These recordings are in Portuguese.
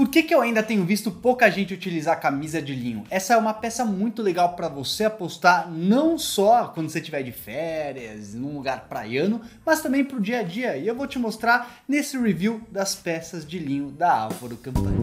Por que, que eu ainda tenho visto pouca gente utilizar camisa de linho? Essa é uma peça muito legal para você apostar não só quando você estiver de férias, num lugar praiano, mas também para o dia a dia. E eu vou te mostrar nesse review das peças de linho da Álvaro Campanha.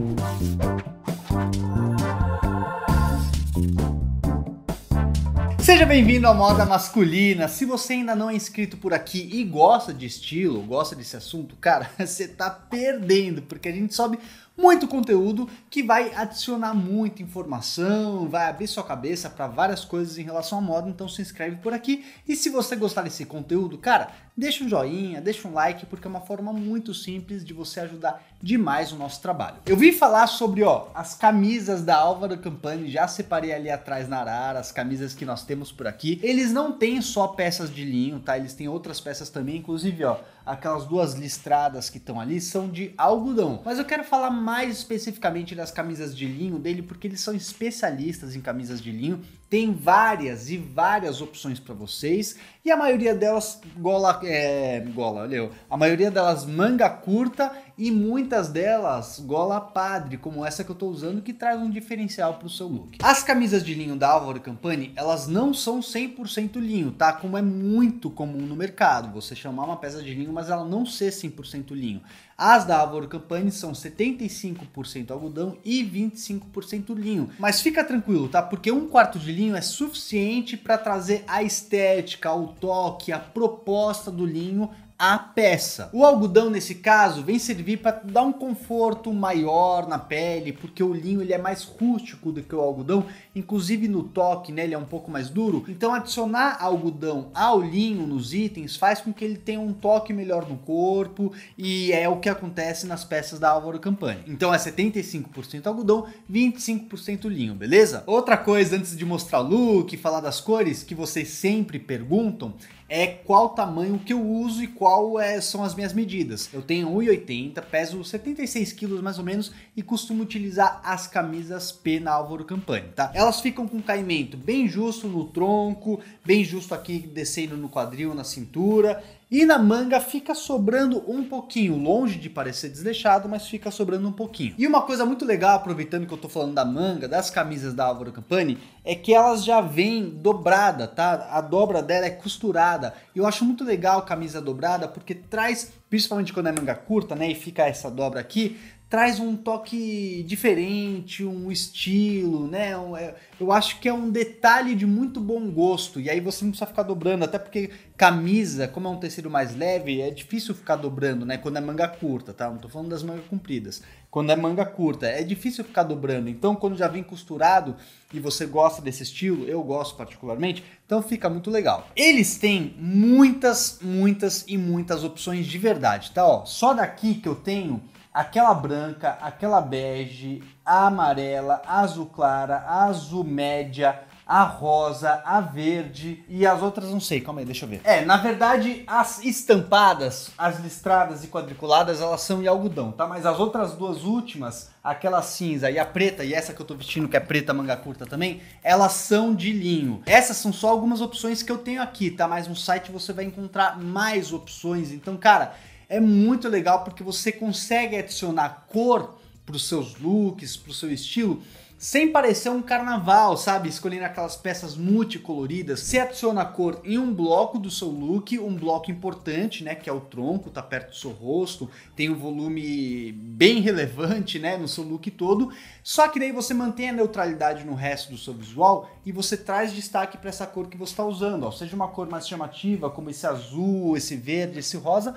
Seja bem-vindo à Moda Masculina. Se você ainda não é inscrito por aqui e gosta de estilo, gosta desse assunto, cara, você tá perdendo, porque a gente sobe muito conteúdo que vai adicionar muita informação, vai abrir sua cabeça para várias coisas em relação à moda, então se inscreve por aqui. E se você gostar desse conteúdo, cara, deixa um joinha, deixa um like, porque é uma forma muito simples de você ajudar demais o nosso trabalho. Eu vim falar sobre, ó, as camisas da Álvaro Campani, já separei ali atrás na arara, as camisas que nós temos por aqui. Eles não têm só peças de linho, tá? Eles têm outras peças também, inclusive, ó, aquelas duas listradas que estão ali são de algodão. Mas eu quero falar mais especificamente das camisas de linho dele, porque eles são especialistas em camisas de linho tem várias e várias opções para vocês e a maioria delas gola, é, gola, olha, a maioria delas manga curta e muitas delas gola padre, como essa que eu estou usando, que traz um diferencial para o seu look. As camisas de linho da Álvaro Campani, elas não são 100% linho, tá? Como é muito comum no mercado, você chamar uma peça de linho, mas ela não ser 100% linho. As da Álvaro Campani são 75% algodão e 25% linho. Mas fica tranquilo, tá? Porque um quarto de linho é suficiente para trazer a estética, o toque, a proposta do linho a peça. O algodão nesse caso vem servir para dar um conforto maior na pele, porque o linho ele é mais rústico do que o algodão, inclusive no toque, né, ele é um pouco mais duro. Então adicionar algodão ao linho nos itens faz com que ele tenha um toque melhor no corpo e é o que acontece nas peças da Álvaro Campani. Então é 75% algodão, 25% linho, beleza? Outra coisa antes de mostrar o look, falar das cores que vocês sempre perguntam é qual tamanho que eu uso e qual qual é, são as minhas medidas. Eu tenho 1,80, peso 76 quilos mais ou menos e costumo utilizar as camisas P na Álvaro Campani, tá? Elas ficam com caimento bem justo no tronco, bem justo aqui descendo no quadril, na cintura, e na manga fica sobrando um pouquinho, longe de parecer desleixado, mas fica sobrando um pouquinho. E uma coisa muito legal, aproveitando que eu tô falando da manga, das camisas da Álvaro Campani, é que elas já vêm dobrada, tá? A dobra dela é costurada. Eu acho muito legal camisa dobrada porque traz, principalmente quando é manga curta, né, e fica essa dobra aqui, traz um toque diferente, um estilo, né? É, eu acho que é um detalhe de muito bom gosto. E aí você não precisa ficar dobrando, até porque camisa, como é um tecido mais leve, é difícil ficar dobrando, né? Quando é manga curta, tá? Não tô falando das mangas compridas. Quando é manga curta, é difícil ficar dobrando. Então, quando já vem costurado e você gosta desse estilo, eu gosto particularmente, então fica muito legal. Eles têm muitas, muitas e muitas opções de verdade, tá? Ó, só daqui que eu tenho aquela branca, aquela bege, a amarela, a azul clara, a azul média, a rosa, a verde e as outras não sei, calma aí, deixa eu ver. É, na verdade, as estampadas, as listradas e quadriculadas, elas são em algodão, tá? Mas as outras duas últimas, aquela cinza e a preta, e essa que eu tô vestindo que é preta manga curta também, elas são de linho. Essas são só algumas opções que eu tenho aqui, tá? Mas no site você vai encontrar mais opções. Então, cara, é muito legal porque você consegue adicionar cor para os seus looks, para o seu estilo, sem parecer um carnaval, sabe? Escolhendo aquelas peças multicoloridas. Você adiciona a cor em um bloco do seu look, um bloco importante, né? Que é o tronco, tá perto do seu rosto, tem um volume bem relevante, né? No seu look todo. Só que daí você mantém a neutralidade no resto do seu visual e você traz destaque para essa cor que você está usando, ó. Seja uma cor mais chamativa, como esse azul, esse verde, esse rosa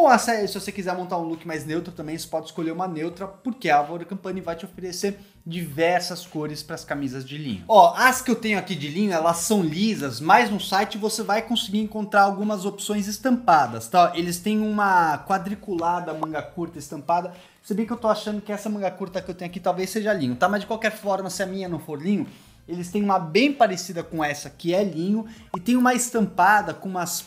ou se você quiser montar um look mais neutro também, você pode escolher uma neutra, porque a Avro Company vai te oferecer diversas cores para as camisas de linho. Ó, as que eu tenho aqui de linho, elas são lisas, mas no site você vai conseguir encontrar algumas opções estampadas, tá? Eles têm uma quadriculada manga curta estampada, se bem que eu tô achando que essa manga curta que eu tenho aqui talvez seja linho, tá? Mas de qualquer forma, se a minha não for linho, eles têm uma bem parecida com essa que é linho e tem uma estampada com umas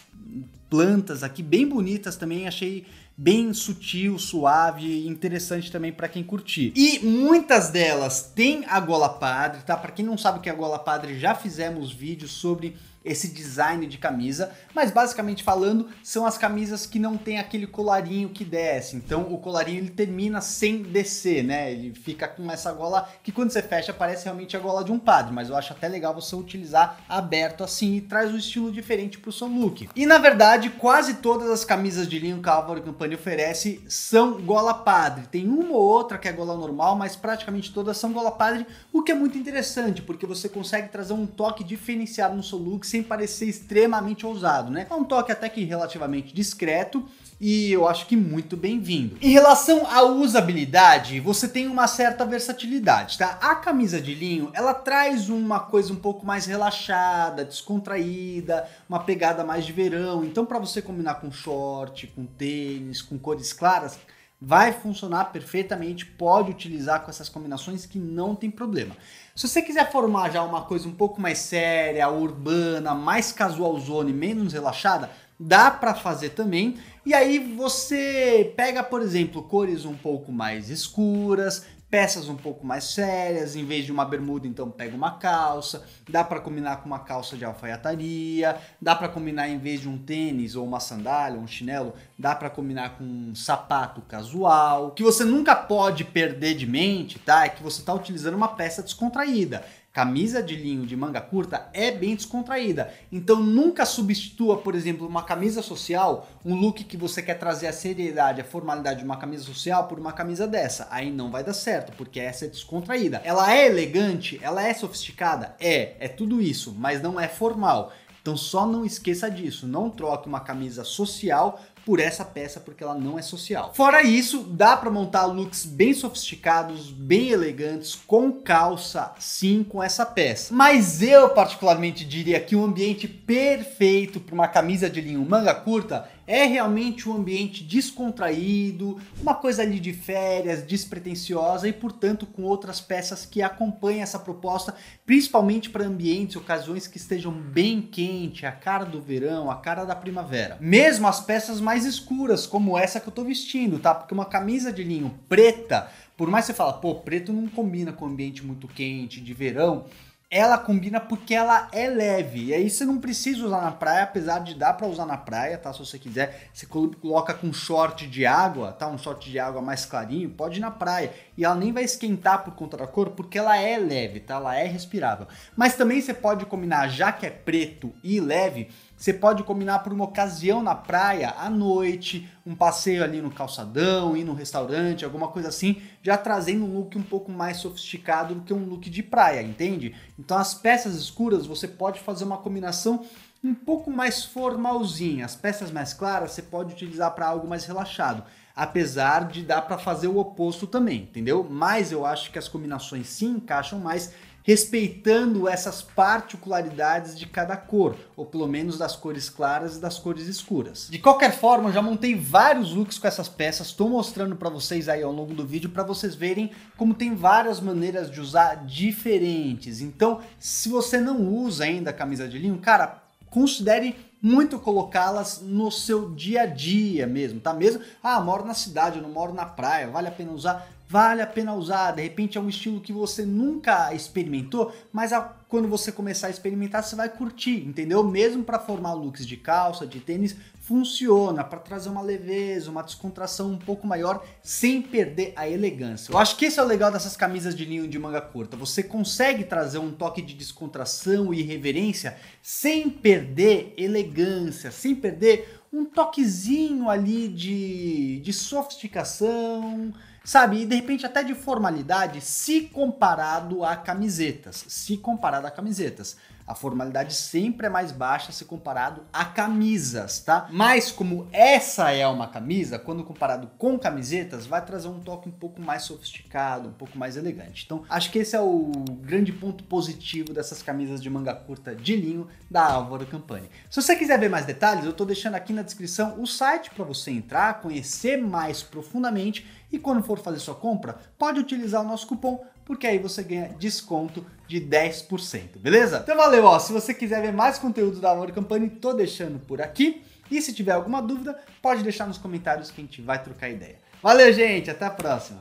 plantas aqui bem bonitas também, achei bem sutil, suave interessante também para quem curtir. E muitas delas têm a gola padre, tá? Para quem não sabe o que é a gola padre, já fizemos vídeos sobre esse design de camisa, mas basicamente falando, são as camisas que não tem aquele colarinho que desce. Então o colarinho ele termina sem descer, né? Ele fica com essa gola que quando você fecha parece realmente a gola de um padre, mas eu acho até legal você utilizar aberto assim e traz um estilo diferente pro seu look. E na verdade, quase todas as camisas de linho que a Álvaro Campani oferece são gola padre. Tem uma ou outra que é gola normal, mas praticamente todas são gola padre, o que é muito interessante, porque você consegue trazer um toque diferenciado no seu look sem parecer extremamente ousado, né? É um toque até que relativamente discreto e eu acho que muito bem-vindo. Em relação à usabilidade, você tem uma certa versatilidade, tá? A camisa de linho, ela traz uma coisa um pouco mais relaxada, descontraída, uma pegada mais de verão, então para você combinar com short, com tênis, com cores claras, vai funcionar perfeitamente, pode utilizar com essas combinações que não tem problema. Se você quiser formar já uma coisa um pouco mais séria, urbana, mais casual zone, menos relaxada, dá para fazer também. E aí você pega, por exemplo, cores um pouco mais escuras, peças um pouco mais sérias, em vez de uma bermuda, então pega uma calça, dá para combinar com uma calça de alfaiataria, dá para combinar em vez de um tênis ou uma sandália, um chinelo, dá para combinar com um sapato casual. O que você nunca pode perder de mente, tá? É que você tá utilizando uma peça descontraída. Camisa de linho de manga curta é bem descontraída. Então nunca substitua, por exemplo, uma camisa social, um look que você quer trazer a seriedade, a formalidade de uma camisa social por uma camisa dessa. Aí não vai dar certo, porque essa é descontraída. Ela é elegante, ela é sofisticada, é, é tudo isso, mas não é formal. Então só não esqueça disso, não troque uma camisa social por essa peça porque ela não é social. Fora isso, dá para montar looks bem sofisticados, bem elegantes, com calça, sim, com essa peça. Mas eu particularmente diria que o um ambiente perfeito para uma camisa de linho manga curta é realmente um ambiente descontraído, uma coisa ali de férias, despretensiosa e, portanto, com outras peças que acompanham essa proposta, principalmente para ambientes, ocasiões que estejam bem quente, a cara do verão, a cara da primavera. Mesmo as peças mais escuras, como essa que eu estou vestindo, tá? Porque uma camisa de linho preta, por mais que você fala, pô, preto não combina com ambiente muito quente de verão, ela combina porque ela é leve. E aí você não precisa usar na praia, apesar de dar para usar na praia, tá? Se você quiser, você coloca com short de água, tá? Um short de água mais clarinho, pode ir na praia. E ela nem vai esquentar por conta da cor, porque ela é leve, tá? Ela é respirável. Mas também você pode combinar, já que é preto e leve, você pode combinar por uma ocasião na praia, à noite, um passeio ali no calçadão, ir no restaurante, alguma coisa assim, já trazendo um look um pouco mais sofisticado do que um look de praia, entende? Então as peças escuras você pode fazer uma combinação um pouco mais formalzinha. As peças mais claras você pode utilizar para algo mais relaxado, apesar de dar para fazer o oposto também, entendeu? Mas eu acho que as combinações se encaixam mais respeitando essas particularidades de cada cor, ou pelo menos das cores claras e das cores escuras. De qualquer forma, eu já montei vários looks com essas peças, estou mostrando para vocês aí ao longo do vídeo para vocês verem como tem várias maneiras de usar diferentes. Então, se você não usa ainda a camisa de linho, cara, considere muito colocá-las no seu dia a dia mesmo, tá mesmo? Ah, moro na cidade, eu não moro na praia, vale a pena usar? vale a pena usar. De repente é um estilo que você nunca experimentou, mas a, quando você começar a experimentar, você vai curtir, entendeu? Mesmo para formar looks de calça, de tênis, funciona para trazer uma leveza, uma descontração um pouco maior, sem perder a elegância. Eu acho que esse é o legal dessas camisas de linho de manga curta. Você consegue trazer um toque de descontração e irreverência sem perder elegância, sem perder um toquezinho ali de, de sofisticação, sabe? E de repente até de formalidade, se comparado a camisetas, se comparado a camisetas. A formalidade sempre é mais baixa se comparado a camisas, tá? Mas como essa é uma camisa, quando comparado com camisetas, vai trazer um toque um pouco mais sofisticado, um pouco mais elegante. Então, acho que esse é o grande ponto positivo dessas camisas de manga curta de linho da Álvaro Campani. Se você quiser ver mais detalhes, eu tô deixando aqui na descrição o site para você entrar, conhecer mais profundamente e quando for fazer sua compra, pode utilizar o nosso cupom porque aí você ganha desconto de 10%, beleza? Então valeu, ó. Se você quiser ver mais conteúdo da Amor Campanha, tô deixando por aqui. E se tiver alguma dúvida, pode deixar nos comentários que a gente vai trocar ideia. Valeu, gente, até a próxima.